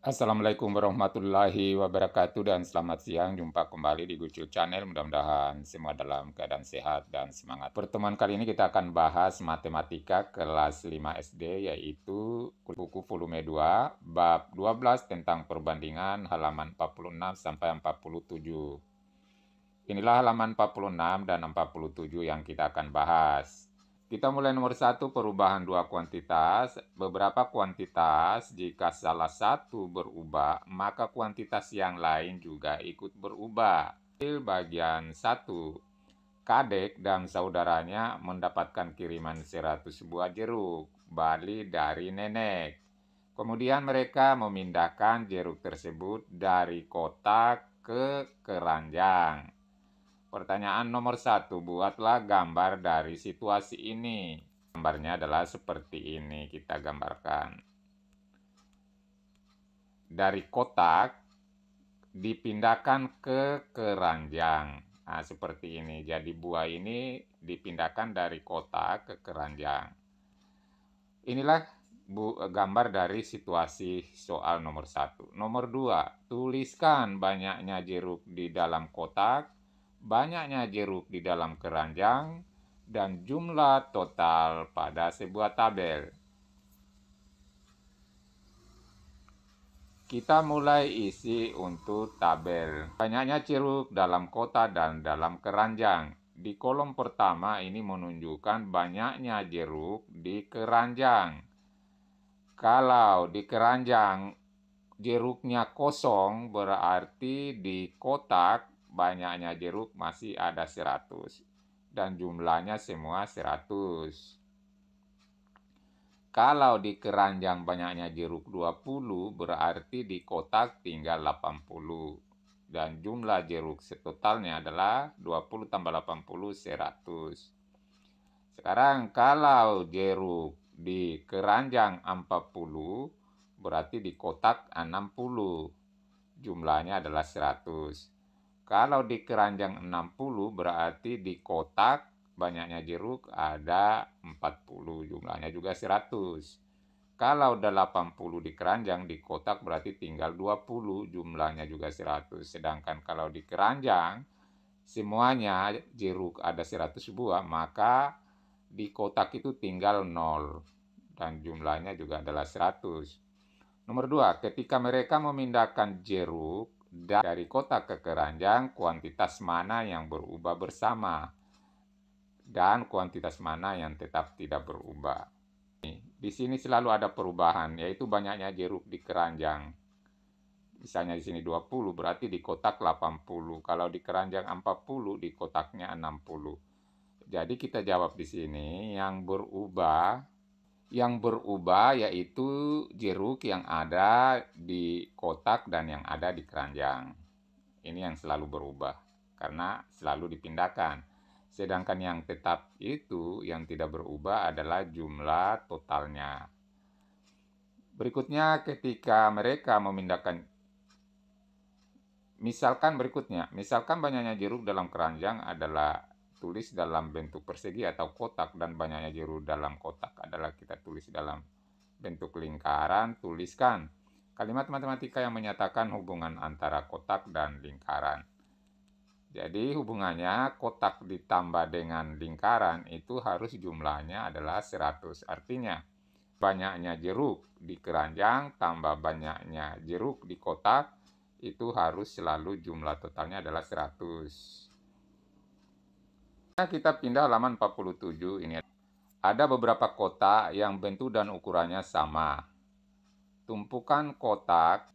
Assalamualaikum warahmatullahi wabarakatuh dan selamat siang. Jumpa kembali di Gucil Channel. Mudah-mudahan semua dalam keadaan sehat dan semangat. Pertemuan kali ini kita akan bahas matematika kelas 5 SD yaitu buku volume 2 bab 12 tentang perbandingan halaman 46 sampai 47. Inilah halaman 46 dan 47 yang kita akan bahas. Kita mulai nomor satu perubahan dua kuantitas. Beberapa kuantitas jika salah satu berubah maka kuantitas yang lain juga ikut berubah. Bagian satu Kadek dan saudaranya mendapatkan kiriman 100 buah jeruk Bali dari nenek. Kemudian mereka memindahkan jeruk tersebut dari kotak ke keranjang. Pertanyaan nomor satu, buatlah gambar dari situasi ini. Gambarnya adalah seperti ini, kita gambarkan. Dari kotak, dipindahkan ke keranjang. Nah, seperti ini. Jadi buah ini dipindahkan dari kotak ke keranjang. Inilah bu, gambar dari situasi soal nomor satu. Nomor dua, tuliskan banyaknya jeruk di dalam kotak banyaknya jeruk di dalam keranjang, dan jumlah total pada sebuah tabel. Kita mulai isi untuk tabel. Banyaknya jeruk dalam kota dan dalam keranjang. Di kolom pertama ini menunjukkan banyaknya jeruk di keranjang. Kalau di keranjang jeruknya kosong berarti di kotak banyaknya jeruk masih ada 100 dan jumlahnya semua 100. Kalau di keranjang banyaknya jeruk 20 berarti di kotak tinggal 80 dan jumlah jeruk setotalnya adalah 20 tambah 80 100. Sekarang kalau jeruk di keranjang 40 berarti di kotak 60 jumlahnya adalah 100 kalau di keranjang 60 berarti di kotak banyaknya jeruk ada 40, jumlahnya juga 100. Kalau ada 80 di keranjang, di kotak berarti tinggal 20, jumlahnya juga 100. Sedangkan kalau di keranjang, semuanya jeruk ada 100 buah, maka di kotak itu tinggal 0. Dan jumlahnya juga adalah 100. Nomor 2, ketika mereka memindahkan jeruk dari kota ke keranjang kuantitas mana yang berubah bersama dan kuantitas mana yang tetap tidak berubah. Di sini selalu ada perubahan, yaitu banyaknya jeruk di keranjang. Misalnya di sini 20, berarti di kotak 80. Kalau di keranjang 40, di kotaknya 60. Jadi kita jawab di sini, yang berubah yang berubah yaitu jeruk yang ada di kotak dan yang ada di keranjang. Ini yang selalu berubah karena selalu dipindahkan. Sedangkan yang tetap itu yang tidak berubah adalah jumlah totalnya. Berikutnya ketika mereka memindahkan misalkan berikutnya, misalkan banyaknya jeruk dalam keranjang adalah tulis dalam bentuk persegi atau kotak dan banyaknya jeruk dalam kotak adalah kita tulis dalam bentuk lingkaran, tuliskan kalimat matematika yang menyatakan hubungan antara kotak dan lingkaran. Jadi hubungannya kotak ditambah dengan lingkaran itu harus jumlahnya adalah 100. Artinya banyaknya jeruk di keranjang tambah banyaknya jeruk di kotak itu harus selalu jumlah totalnya adalah 100 kita pindah halaman 47 ini. Ada beberapa kotak yang bentuk dan ukurannya sama. Tumpukan kotak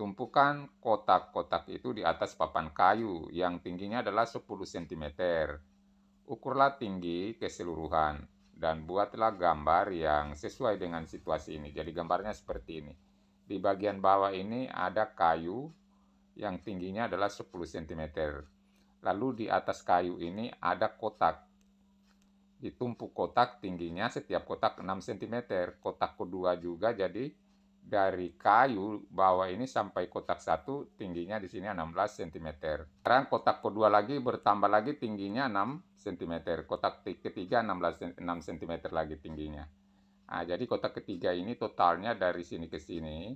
tumpukan kotak-kotak itu di atas papan kayu yang tingginya adalah 10 cm. Ukurlah tinggi keseluruhan dan buatlah gambar yang sesuai dengan situasi ini. Jadi gambarnya seperti ini. Di bagian bawah ini ada kayu yang tingginya adalah 10 cm. Lalu di atas kayu ini ada kotak. Ditumpuk kotak tingginya setiap kotak 6 cm. Kotak kedua juga jadi dari kayu bawah ini sampai kotak satu tingginya di sini 16 cm. Sekarang kotak kedua lagi bertambah lagi tingginya 6 cm. Kotak ketiga 16 6 cm lagi tingginya. Nah, jadi kotak ketiga ini totalnya dari sini ke sini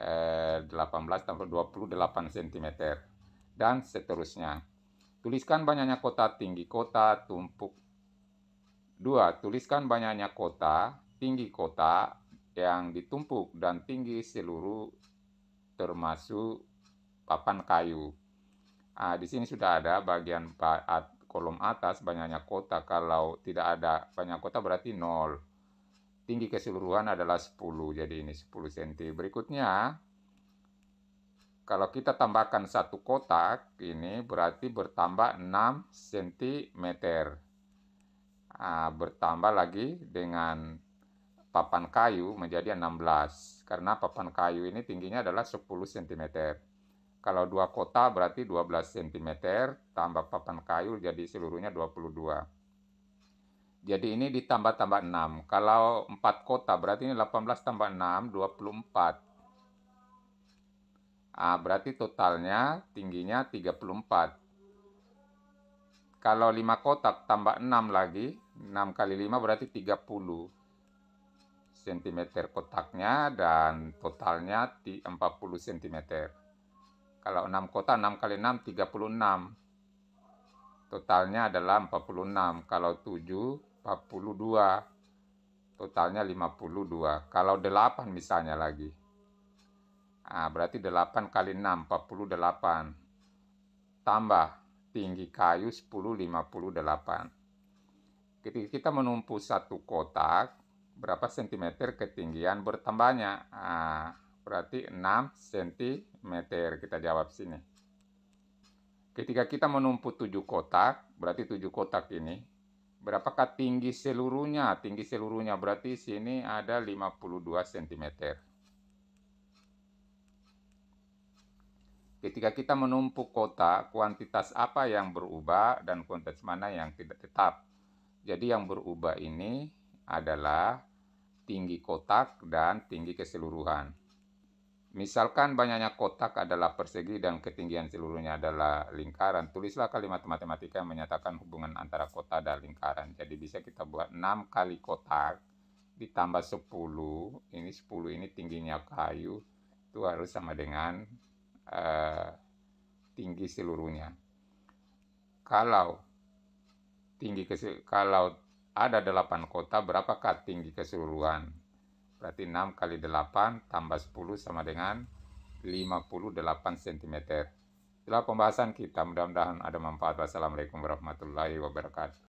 eh, 18 tambah 28 cm dan seterusnya. Tuliskan banyaknya kota tinggi kota tumpuk. Dua, tuliskan banyaknya kota tinggi kota yang ditumpuk dan tinggi seluruh termasuk papan kayu. Nah, di sini sudah ada bagian kolom atas banyaknya kota. Kalau tidak ada banyak kota berarti nol. Tinggi keseluruhan adalah 10, jadi ini 10 cm. Berikutnya, kalau kita tambahkan satu kotak, ini berarti bertambah 6 cm. Ah, bertambah lagi dengan papan kayu menjadi 16. Karena papan kayu ini tingginya adalah 10 cm. Kalau dua kota berarti 12 cm, tambah papan kayu jadi seluruhnya 22 jadi ini ditambah tambah 6. Kalau 4 kota berarti ini 18 tambah 6, 24 ah, berarti totalnya tingginya 34 kalau 5 kotak tambah 6 lagi 6 kali 5 berarti 30 cm kotaknya dan totalnya 40 cm kalau 6 kotak 6 kali 6 36 totalnya adalah 46 kalau 7 42 totalnya 52 kalau 8 misalnya lagi Nah, berarti 8 kali 6, 48. Tambah tinggi kayu 10, 58. Ketika kita menumpu satu kotak, berapa cm ketinggian bertambahnya? Nah, berarti 6 cm kita jawab sini. Ketika kita menumpu 7 kotak, berarti 7 kotak ini berapakah tinggi seluruhnya? Tinggi seluruhnya berarti sini ada 52 cm. Ketika kita menumpuk kota, kuantitas apa yang berubah dan kuantitas mana yang tidak tetap. Jadi yang berubah ini adalah tinggi kotak dan tinggi keseluruhan. Misalkan banyaknya kotak adalah persegi dan ketinggian seluruhnya adalah lingkaran, tulislah kalimat matematika yang menyatakan hubungan antara kota dan lingkaran. Jadi bisa kita buat 6 kali kotak ditambah 10, ini 10 ini tingginya kayu, itu harus sama dengan Eh, tinggi seluruhnya. Kalau tinggi kalau ada 8 kota, berapakah tinggi keseluruhan? Berarti 6 kali 8 tambah 10 sama dengan 58 cm. Itulah pembahasan kita. Mudah-mudahan ada manfaat. Wassalamualaikum warahmatullahi wabarakatuh.